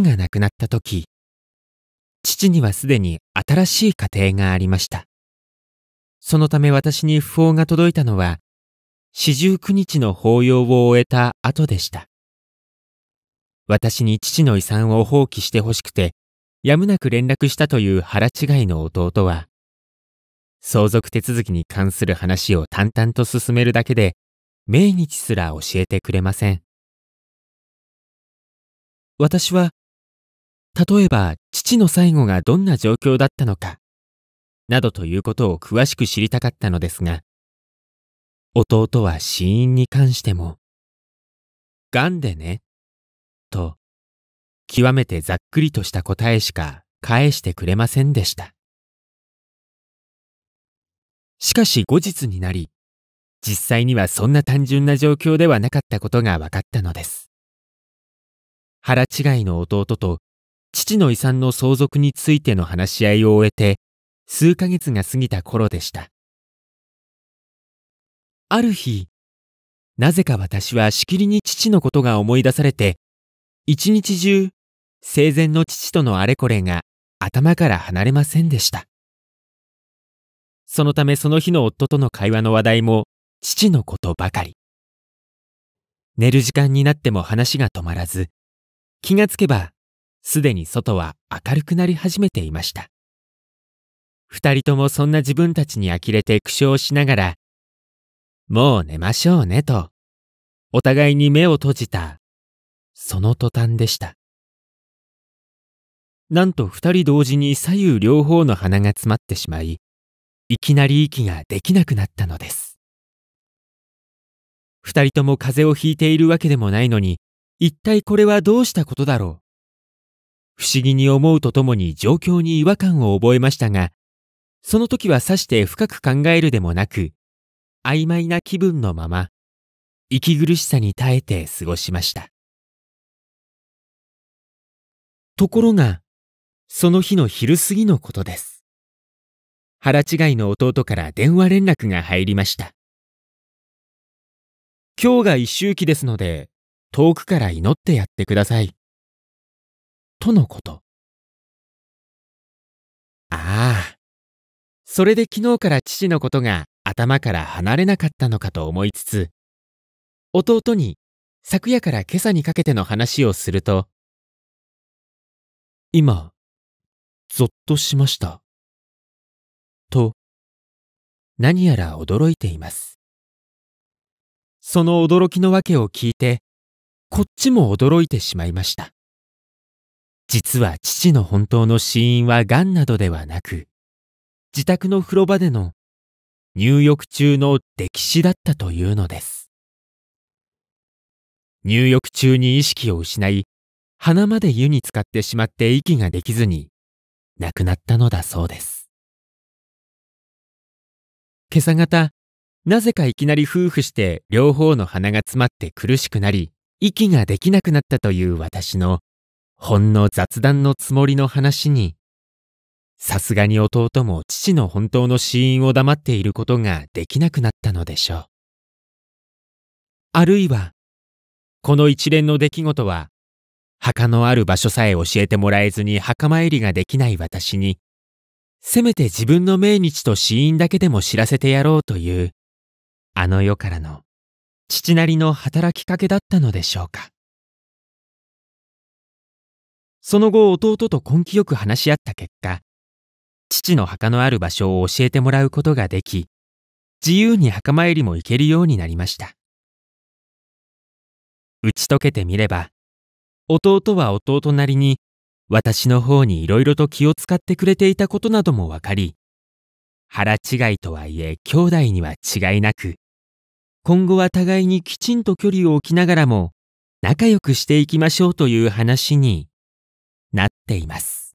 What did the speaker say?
父が亡くなった時、父にはすでに新しい家庭がありました。そのため私に訃報が届いたのは、四十九日の法要を終えた後でした。私に父の遺産を放棄してほしくて、やむなく連絡したという腹違いの弟は、相続手続きに関する話を淡々と進めるだけで、命日すら教えてくれません。私は例えば父の最後がどんな状況だったのか、などということを詳しく知りたかったのですが、弟は死因に関しても、癌でね、と、極めてざっくりとした答えしか返してくれませんでした。しかし後日になり、実際にはそんな単純な状況ではなかったことが分かったのです。腹違いの弟と父の遺産の相続についての話し合いを終えて、数ヶ月が過ぎた頃でした。ある日、なぜか私はしきりに父のことが思い出されて、一日中、生前の父とのあれこれが頭から離れませんでした。そのためその日の夫との会話の話題も父のことばかり。寝る時間になっても話が止まらず、気がつけばすでに外は明るくなり始めていました。二人ともそんな自分たちに呆れて苦笑しながら、もう寝ましょうねと、お互いに目を閉じた、その途端でした。なんと二人同時に左右両方の鼻が詰まってしまい、いきなり息ができなくなったのです。二人とも風邪をひいているわけでもないのに、一体これはどうしたことだろう不思議に思うとともに状況に違和感を覚えましたが、その時はさして深く考えるでもなく、曖昧な気分のまま、息苦しさに耐えて過ごしました。ところが、その日の昼過ぎのことです。腹違いの弟から電話連絡が入りました。今日が一周期ですので、遠くから祈ってやってください。とのことああそれで昨日から父のことが頭から離れなかったのかと思いつつ弟に昨夜から今朝にかけての話をすると今ぞっとしましたと何やら驚いていますその驚きの訳を聞いてこっちも驚いてしまいました実は父の本当の死因は癌などではなく、自宅の風呂場での入浴中の溺死だったというのです。入浴中に意識を失い、鼻まで湯に浸かってしまって息ができずに、亡くなったのだそうです。今朝方、なぜかいきなり夫婦して両方の鼻が詰まって苦しくなり、息ができなくなったという私のほんの雑談のつもりの話に、さすがに弟も父の本当の死因を黙っていることができなくなったのでしょう。あるいは、この一連の出来事は、墓のある場所さえ教えてもらえずに墓参りができない私に、せめて自分の命日と死因だけでも知らせてやろうという、あの世からの父なりの働きかけだったのでしょうか。その後弟と根気よく話し合った結果、父の墓のある場所を教えてもらうことができ、自由に墓参りも行けるようになりました。打ち解けてみれば、弟は弟なりに私の方に色々と気を使ってくれていたことなどもわかり、腹違いとはいえ兄弟には違いなく、今後は互いにきちんと距離を置きながらも仲良くしていきましょうという話にています。